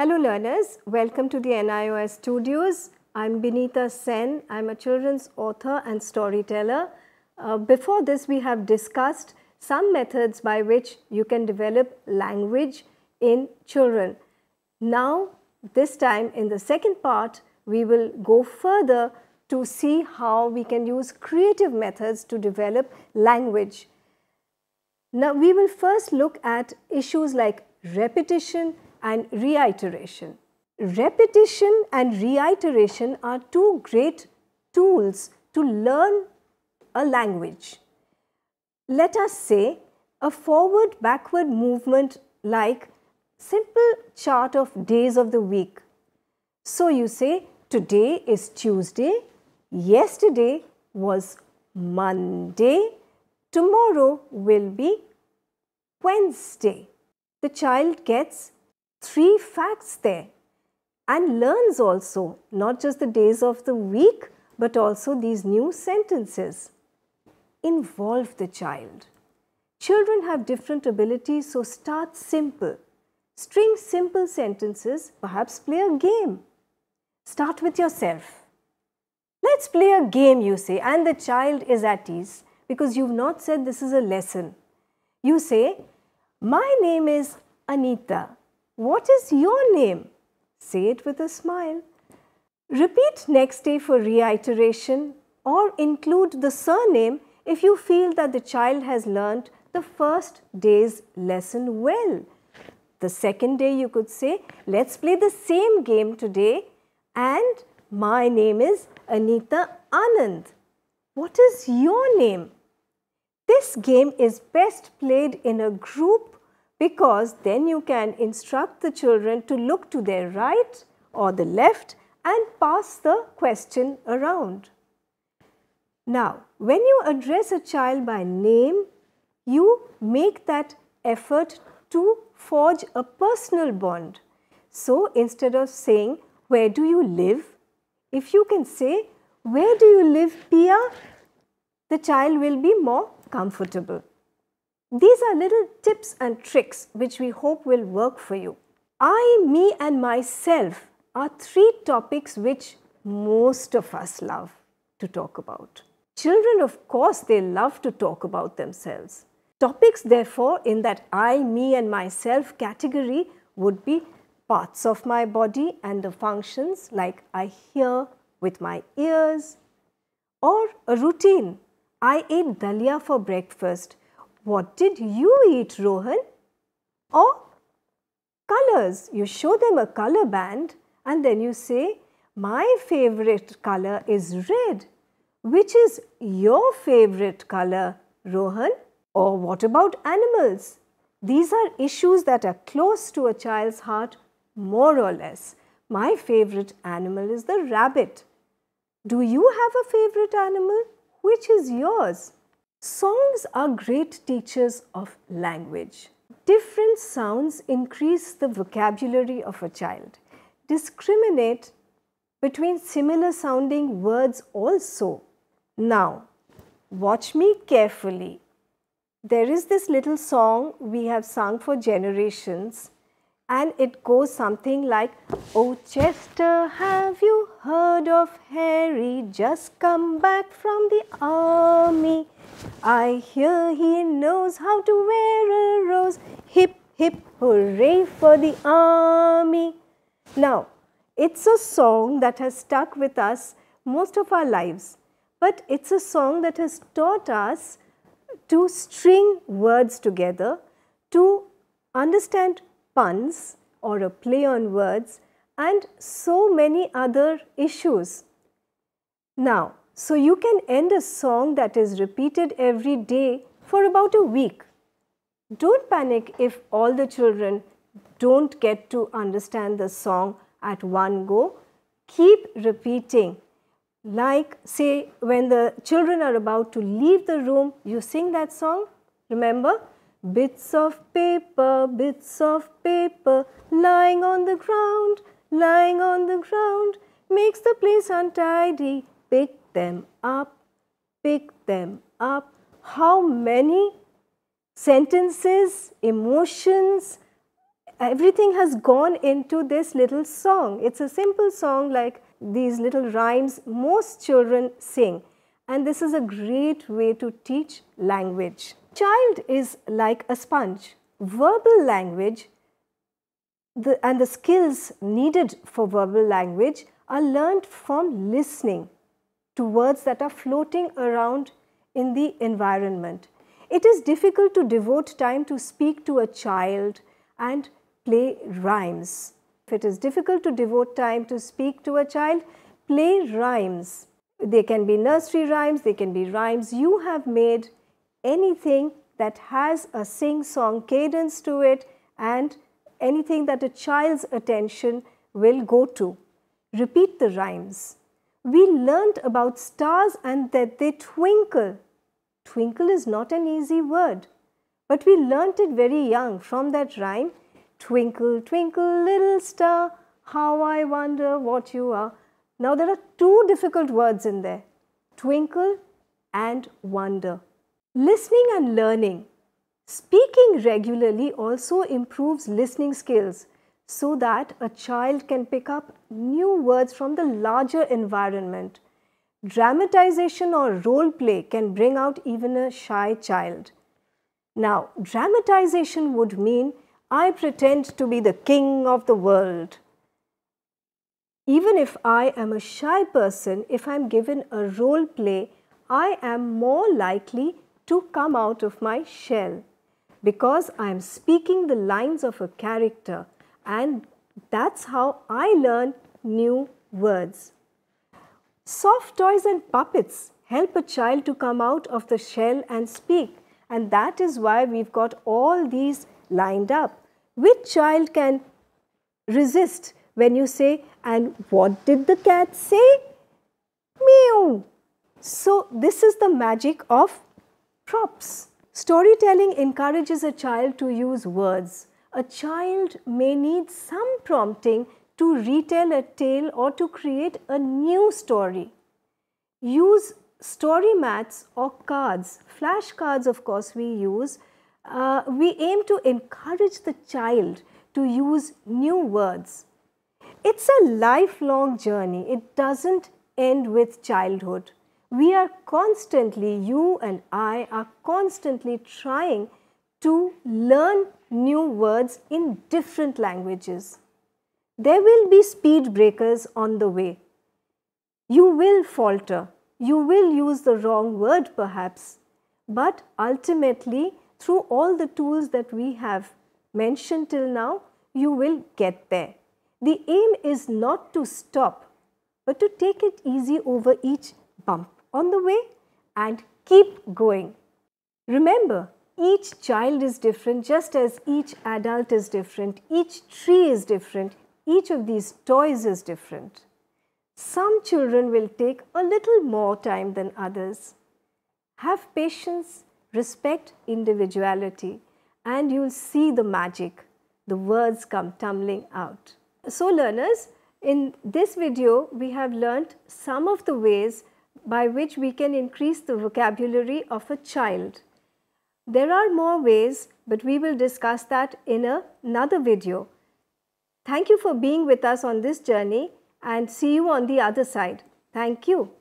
Hello learners, welcome to the NIOS studios. I'm Binita Sen. I'm a children's author and storyteller. Uh, before this, we have discussed some methods by which you can develop language in children. Now, this time in the second part, we will go further to see how we can use creative methods to develop language. Now, we will first look at issues like repetition, and reiteration. Repetition and reiteration are two great tools to learn a language. Let us say a forward backward movement like simple chart of days of the week. So you say today is Tuesday, yesterday was Monday, tomorrow will be Wednesday. The child gets three facts there and learns also not just the days of the week but also these new sentences. Involve the child. Children have different abilities, so start simple. String simple sentences, perhaps play a game. Start with yourself. Let's play a game, you say, and the child is at ease because you've not said this is a lesson. You say, My name is Anita. What is your name? Say it with a smile. Repeat next day for reiteration or include the surname if you feel that the child has learnt the first day's lesson well. The second day you could say, let's play the same game today and my name is Anita Anand. What is your name? This game is best played in a group because then you can instruct the children to look to their right or the left and pass the question around. Now, when you address a child by name, you make that effort to forge a personal bond. So, instead of saying, where do you live? If you can say, where do you live, Pia? The child will be more comfortable. These are little tips and tricks which we hope will work for you. I, me and myself are three topics which most of us love to talk about. Children, of course, they love to talk about themselves. Topics, therefore, in that I, me and myself category would be parts of my body and the functions like I hear with my ears or a routine. I ate dalia for breakfast what did you eat, Rohan? Or colors. You show them a color band and then you say, My favorite color is red. Which is your favorite color, Rohan? Or what about animals? These are issues that are close to a child's heart, more or less. My favorite animal is the rabbit. Do you have a favorite animal? Which is yours? Songs are great teachers of language. Different sounds increase the vocabulary of a child. Discriminate between similar sounding words also. Now, watch me carefully. There is this little song we have sung for generations and it goes something like Oh Chester, have you heard of Harry? Just come back from the army. I hear he knows how to wear a rose. Hip, hip, hooray for the army. Now, it's a song that has stuck with us most of our lives, but it's a song that has taught us to string words together, to understand puns or a play on words and so many other issues. Now, so you can end a song that is repeated every day for about a week. Don't panic if all the children don't get to understand the song at one go. Keep repeating. Like say when the children are about to leave the room, you sing that song, remember? Bits of paper, bits of paper, lying on the ground, lying on the ground, makes the place untidy. Pick them up, pick them up. How many sentences, emotions, everything has gone into this little song. It's a simple song like these little rhymes most children sing. And this is a great way to teach language child is like a sponge. Verbal language the, and the skills needed for verbal language are learned from listening to words that are floating around in the environment. It is difficult to devote time to speak to a child and play rhymes. If it is difficult to devote time to speak to a child, play rhymes. They can be nursery rhymes, they can be rhymes you have made anything that has a sing-song cadence to it and anything that a child's attention will go to. Repeat the rhymes. We learnt about stars and that they twinkle. Twinkle is not an easy word, but we learnt it very young from that rhyme. Twinkle, twinkle, little star, how I wonder what you are. Now there are two difficult words in there, twinkle and wonder. Listening and learning. Speaking regularly also improves listening skills so that a child can pick up new words from the larger environment. Dramatization or role play can bring out even a shy child. Now, dramatization would mean I pretend to be the king of the world. Even if I am a shy person, if I am given a role play, I am more likely to come out of my shell because I am speaking the lines of a character and that's how I learn new words. Soft toys and puppets help a child to come out of the shell and speak and that is why we've got all these lined up. Which child can resist when you say, and what did the cat say? Meow. So this is the magic of Props. Storytelling encourages a child to use words. A child may need some prompting to retell a tale or to create a new story. Use story mats or cards, flashcards of course we use. Uh, we aim to encourage the child to use new words. It's a lifelong journey. It doesn't end with childhood we are constantly, you and I are constantly trying to learn new words in different languages. There will be speed breakers on the way. You will falter, you will use the wrong word perhaps, but ultimately, through all the tools that we have mentioned till now, you will get there. The aim is not to stop, but to take it easy over each bump on the way and keep going. Remember, each child is different just as each adult is different, each tree is different, each of these toys is different. Some children will take a little more time than others. Have patience, respect individuality, and you'll see the magic. The words come tumbling out. So learners, in this video, we have learnt some of the ways by which we can increase the vocabulary of a child. There are more ways, but we will discuss that in a, another video. Thank you for being with us on this journey and see you on the other side. Thank you.